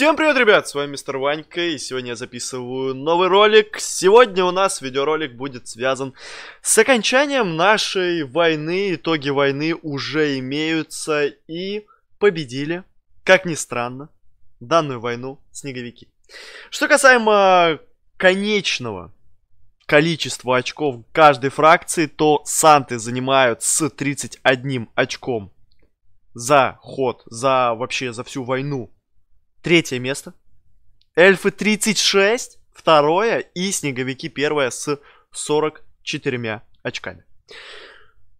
Всем привет, ребят! С вами мистер Ванька, и сегодня я записываю новый ролик. Сегодня у нас видеоролик будет связан с окончанием нашей войны. Итоги войны уже имеются, и победили, как ни странно, данную войну снеговики. Что касаемо конечного количества очков каждой фракции, то Санты занимают с 31 очком за ход, за вообще за всю войну Третье место. Эльфы 36, второе и снеговики первое с 44 очками.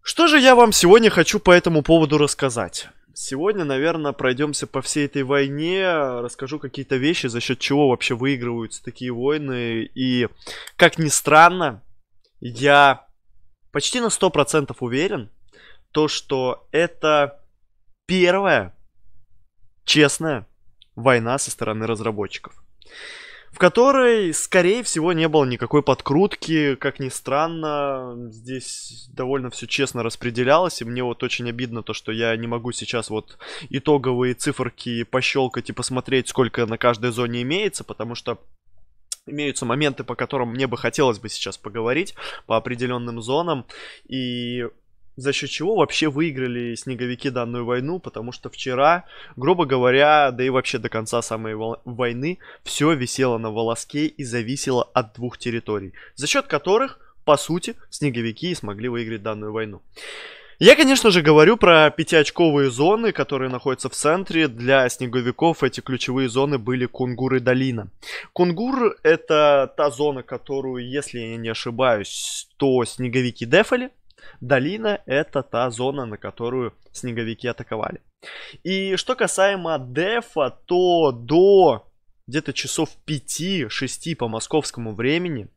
Что же я вам сегодня хочу по этому поводу рассказать? Сегодня, наверное, пройдемся по всей этой войне, расскажу какие-то вещи, за счет чего вообще выигрываются такие войны. И, как ни странно, я почти на 100% уверен, то, что это первая честная война со стороны разработчиков, в которой, скорее всего, не было никакой подкрутки, как ни странно, здесь довольно все честно распределялось, и мне вот очень обидно то, что я не могу сейчас вот итоговые циферки пощелкать и посмотреть, сколько на каждой зоне имеется, потому что имеются моменты, по которым мне бы хотелось бы сейчас поговорить, по определенным зонам, и за счет чего вообще выиграли снеговики данную войну, потому что вчера, грубо говоря, да и вообще до конца самой войны, все висело на волоске и зависело от двух территорий, за счет которых, по сути, снеговики смогли выиграть данную войну. Я, конечно же, говорю про пятиочковые зоны, которые находятся в центре. Для снеговиков эти ключевые зоны были Кунгур и Долина. Кунгур — это та зона, которую, если я не ошибаюсь, то снеговики дефали — Долина — это та зона, на которую снеговики атаковали. И что касаемо дефа, то до где-то часов 5-6 по московскому времени,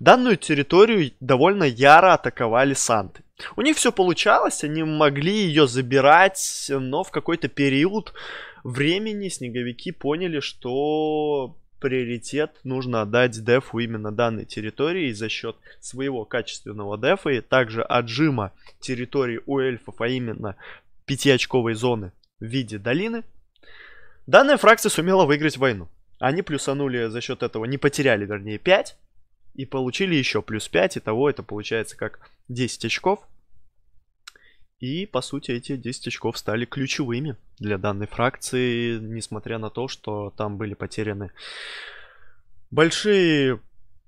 данную территорию довольно яро атаковали санты. У них все получалось, они могли ее забирать, но в какой-то период времени снеговики поняли, что приоритет нужно отдать дефу именно данной территории за счет своего качественного дефа и также отжима территории у эльфов, а именно пятиочковой зоны в виде долины, данная фракция сумела выиграть войну. Они плюсанули за счет этого, не потеряли, вернее, 5 и получили еще плюс 5, итого это получается как 10 очков – и, по сути, эти 10 очков стали ключевыми для данной фракции, несмотря на то, что там были потеряны большие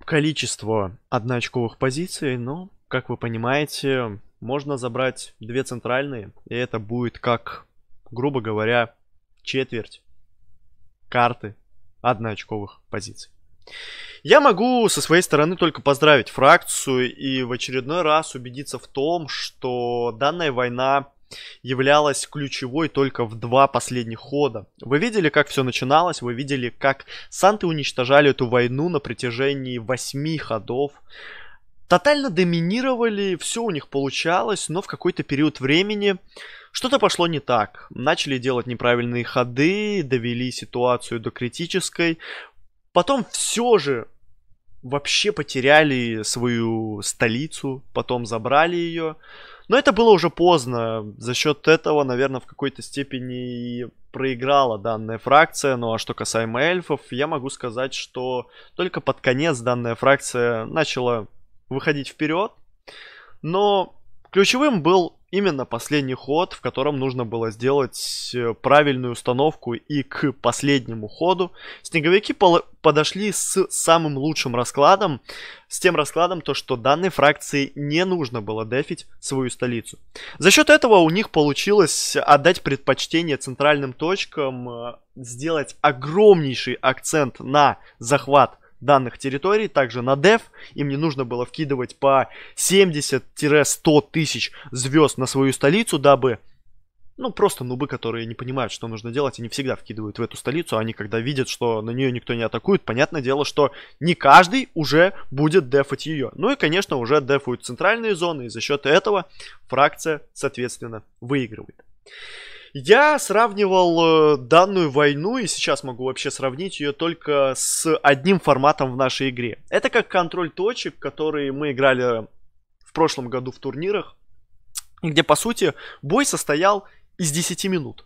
количество одноочковых позиций, но, как вы понимаете, можно забрать две центральные, и это будет как, грубо говоря, четверть карты одноочковых позиций. Я могу со своей стороны только поздравить фракцию и в очередной раз убедиться в том, что данная война являлась ключевой только в два последних хода. Вы видели, как все начиналось, вы видели, как Санты уничтожали эту войну на протяжении восьми ходов. Тотально доминировали, все у них получалось, но в какой-то период времени что-то пошло не так. Начали делать неправильные ходы, довели ситуацию до критической. Потом все же вообще потеряли свою столицу, потом забрали ее. Но это было уже поздно. За счет этого, наверное, в какой-то степени и проиграла данная фракция. Ну а что касаемо эльфов, я могу сказать, что только под конец данная фракция начала выходить вперед. Но Ключевым был именно последний ход, в котором нужно было сделать э, правильную установку, и к последнему ходу снеговики подошли с самым лучшим раскладом, с тем раскладом, то что данной фракции не нужно было дефить свою столицу. За счет этого у них получилось отдать предпочтение центральным точкам, э, сделать огромнейший акцент на захват данных территорий, также на деф. Им не нужно было вкидывать по 70-100 тысяч звезд на свою столицу, дабы ну, просто нубы, которые не понимают, что нужно делать, они всегда вкидывают в эту столицу. Они, когда видят, что на нее никто не атакует, понятное дело, что не каждый уже будет дефать ее. Ну и, конечно, уже дефуют центральные зоны, и за счет этого фракция, соответственно, выигрывает. Я сравнивал э, данную войну, и сейчас могу вообще сравнить ее только с одним форматом в нашей игре. Это как контроль точек, которые мы играли в прошлом году в турнирах, где, по сути, бой состоял из 10 минут.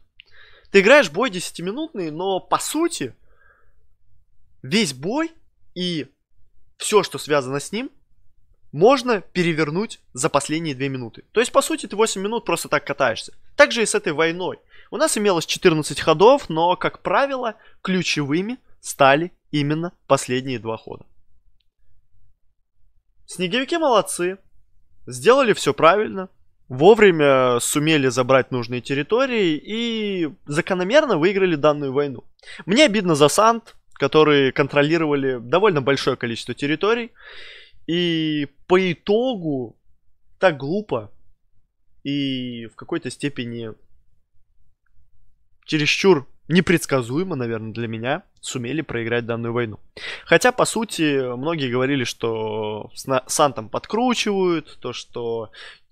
Ты играешь бой 10-минутный, но, по сути, весь бой и все, что связано с ним, можно перевернуть за последние 2 минуты. То есть, по сути, ты 8 минут просто так катаешься. Так же и с этой войной. У нас имелось 14 ходов, но, как правило, ключевыми стали именно последние два хода. Снеговики молодцы, сделали все правильно, вовремя сумели забрать нужные территории и закономерно выиграли данную войну. Мне обидно за Санд, которые контролировали довольно большое количество территорий. И по итогу так глупо и в какой-то степени чересчур непредсказуемо, наверное, для меня, сумели проиграть данную войну. Хотя, по сути, многие говорили, что с Сантом подкручивают, то, что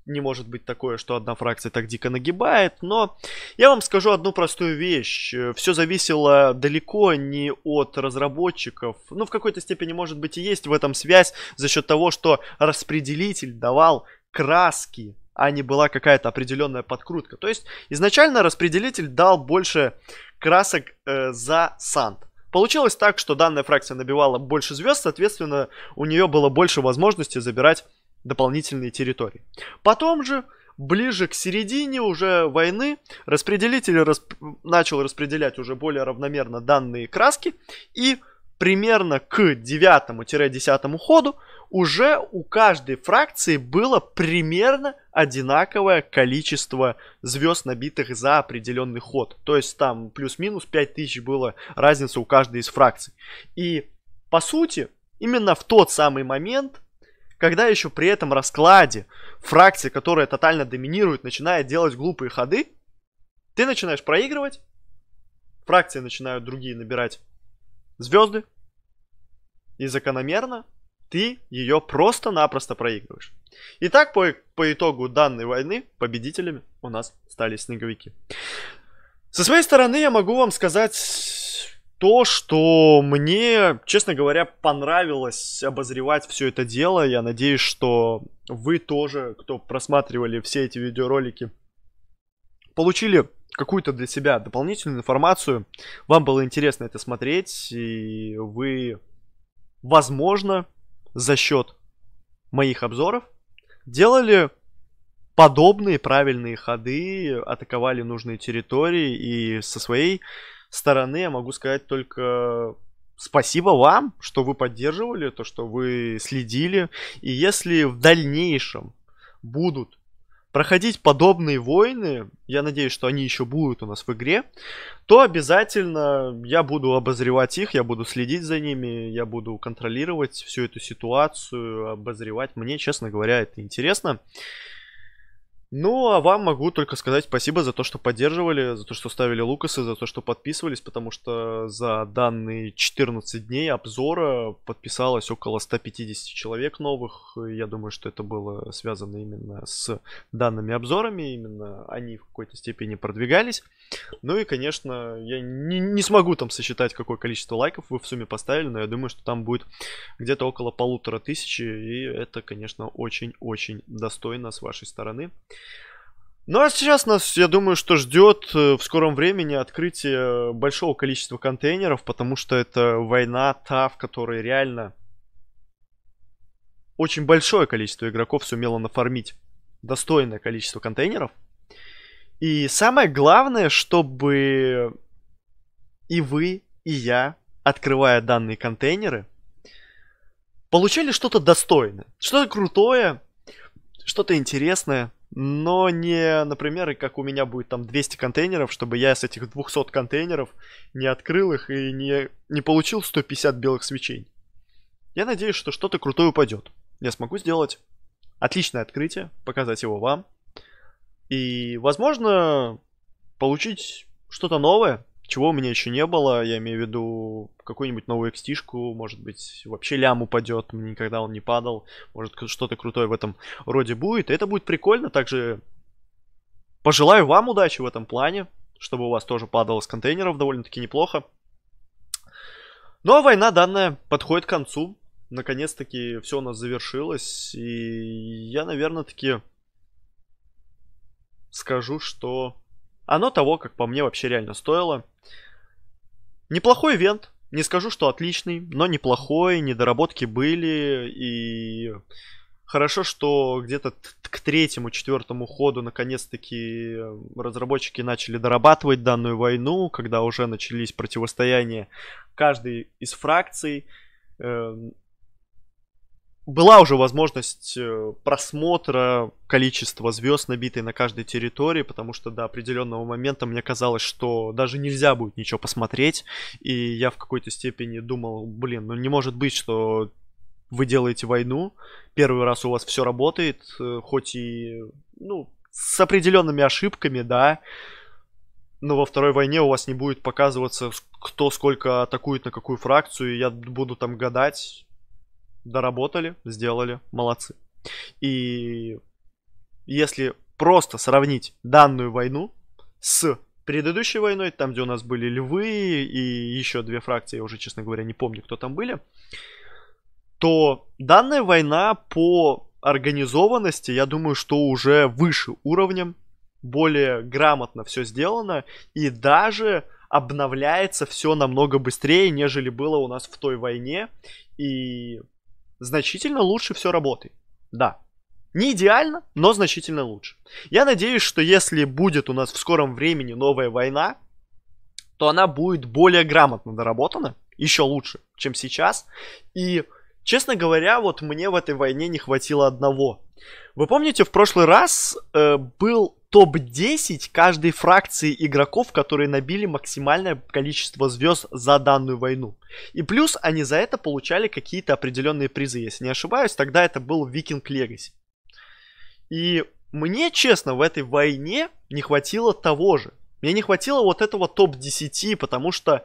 не может быть такое, что одна фракция так дико нагибает, но я вам скажу одну простую вещь. Все зависело далеко не от разработчиков. Ну, в какой-то степени, может быть, и есть в этом связь за счет того, что распределитель давал краски, а не была какая-то определенная подкрутка. То есть изначально распределитель дал больше красок э, за санд. Получилось так, что данная фракция набивала больше звезд, соответственно, у нее было больше возможности забирать дополнительные территории. Потом же, ближе к середине уже войны, распределитель расп... начал распределять уже более равномерно данные краски, и примерно к 9-10 ходу уже у каждой фракции было примерно одинаковое количество звезд, набитых за определенный ход. То есть там плюс-минус 5000 было разница у каждой из фракций. И по сути, именно в тот самый момент когда еще при этом раскладе фракция, которая тотально доминирует, начинает делать глупые ходы, ты начинаешь проигрывать, фракции начинают другие набирать звезды, и закономерно ты ее просто-напросто проигрываешь. Итак, по, по итогу данной войны победителями у нас стали снеговики. Со своей стороны я могу вам сказать то, что мне, честно говоря, понравилось обозревать все это дело. Я надеюсь, что вы тоже, кто просматривали все эти видеоролики, получили какую-то для себя дополнительную информацию. Вам было интересно это смотреть, и вы, возможно, за счет моих обзоров делали подобные правильные ходы, атаковали нужные территории и со своей стороны я могу сказать только э, спасибо вам, что вы поддерживали, то, что вы следили. И если в дальнейшем будут проходить подобные войны, я надеюсь, что они еще будут у нас в игре, то обязательно я буду обозревать их, я буду следить за ними, я буду контролировать всю эту ситуацию, обозревать. Мне, честно говоря, это интересно. Ну, а вам могу только сказать спасибо за то, что поддерживали, за то, что ставили Лукасы, за то, что подписывались, потому что за данные 14 дней обзора подписалось около 150 человек новых. Я думаю, что это было связано именно с данными обзорами, именно они в какой-то степени продвигались. Ну и, конечно, я не, не смогу там сосчитать, какое количество лайков вы в сумме поставили, но я думаю, что там будет где-то около полутора тысячи, и это, конечно, очень-очень достойно с вашей стороны. Ну а сейчас нас, я думаю, что ждет э, в скором времени открытие большого количества контейнеров, потому что это война та, в которой реально очень большое количество игроков сумело нафармить достойное количество контейнеров. И самое главное, чтобы и вы, и я, открывая данные контейнеры, получали что-то достойное, что-то крутое, что-то интересное – но не, например, как у меня будет там 200 контейнеров, чтобы я с этих 200 контейнеров не открыл их и не, не получил 150 белых свечей. Я надеюсь, что что-то крутое упадет. Я смогу сделать отличное открытие, показать его вам. И, возможно, получить что-то новое, чего у меня еще не было, я имею в виду какую-нибудь новую xt может быть, вообще лям упадет, мне никогда он не падал, может что-то крутое в этом роде будет, и это будет прикольно, также пожелаю вам удачи в этом плане, чтобы у вас тоже падало с контейнеров довольно-таки неплохо. Ну а война данная подходит к концу, наконец-таки все у нас завершилось, и я, наверное, таки скажу, что оно того, как по мне, вообще реально стоило. Неплохой ивент. Не скажу, что отличный, но неплохой, недоработки были, и хорошо, что где-то к третьему, четвертому ходу наконец-таки разработчики начали дорабатывать данную войну, когда уже начались противостояния каждой из фракций эм, была уже возможность э, просмотра количества звезд, набитой на каждой территории, потому что до определенного момента мне казалось, что даже нельзя будет ничего посмотреть. И я в какой-то степени думал, блин, ну не может быть, что вы делаете войну, первый раз у вас все работает, э, хоть и, ну, с определенными ошибками, да, но во второй войне у вас не будет показываться, кто сколько атакует на какую фракцию, и я буду там гадать, доработали, сделали, молодцы. И если просто сравнить данную войну с предыдущей войной, там, где у нас были львы и еще две фракции, я уже, честно говоря, не помню, кто там были, то данная война по организованности, я думаю, что уже выше уровнем, более грамотно все сделано, и даже обновляется все намного быстрее, нежели было у нас в той войне, и значительно лучше все работает. Да. Не идеально, но значительно лучше. Я надеюсь, что если будет у нас в скором времени новая война, то она будет более грамотно доработана, еще лучше, чем сейчас. И, честно говоря, вот мне в этой войне не хватило одного. Вы помните, в прошлый раз э, был топ-10 каждой фракции игроков, которые набили максимальное количество звезд за данную войну. И плюс они за это получали какие-то определенные призы. Если не ошибаюсь, тогда это был Викинг Легаси. И мне, честно, в этой войне не хватило того же. Мне не хватило вот этого топ-10, потому что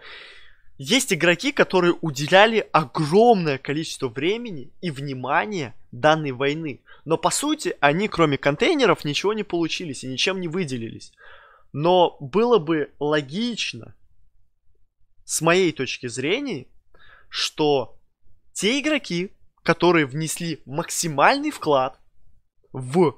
есть игроки, которые уделяли огромное количество времени и внимания данной войны. Но по сути они, кроме контейнеров, ничего не получились и ничем не выделились. Но было бы логично, с моей точки зрения, что те игроки, которые внесли максимальный вклад в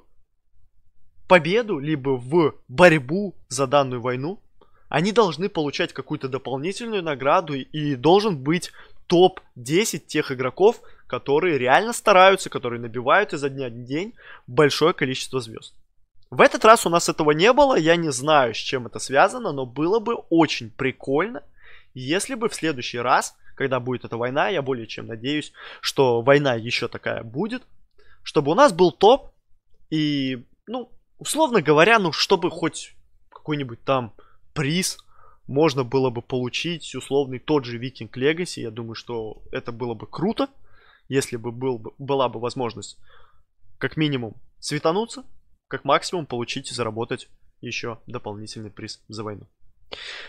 победу, либо в борьбу за данную войну, они должны получать какую-то дополнительную награду и должен быть топ-10 тех игроков, которые реально стараются, которые набивают изо дня в день большое количество звезд. В этот раз у нас этого не было, я не знаю, с чем это связано, но было бы очень прикольно, если бы в следующий раз, когда будет эта война, я более чем надеюсь, что война еще такая будет, чтобы у нас был топ и, ну, условно говоря, ну, чтобы хоть какой-нибудь там приз можно было бы получить условный тот же Викинг Легаси. Я думаю, что это было бы круто, если бы был, была бы возможность как минимум светануться, как максимум получить и заработать еще дополнительный приз за войну.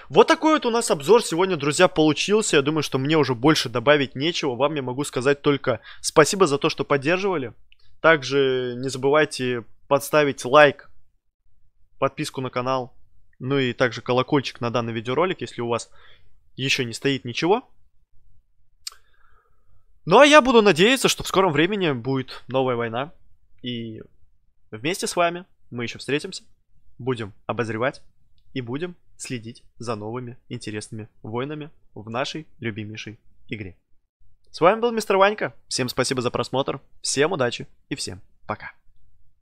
Вот такой вот у нас обзор сегодня, друзья, получился. Я думаю, что мне уже больше добавить нечего. Вам я могу сказать только спасибо за то, что поддерживали. Также не забывайте подставить лайк, подписку на канал, ну и также колокольчик на данный видеоролик, если у вас еще не стоит ничего. Ну а я буду надеяться, что в скором времени будет новая война. И вместе с вами мы еще встретимся, будем обозревать и будем следить за новыми интересными войнами в нашей любимейшей игре. С вами был Мистер Ванька. Всем спасибо за просмотр, всем удачи и всем пока.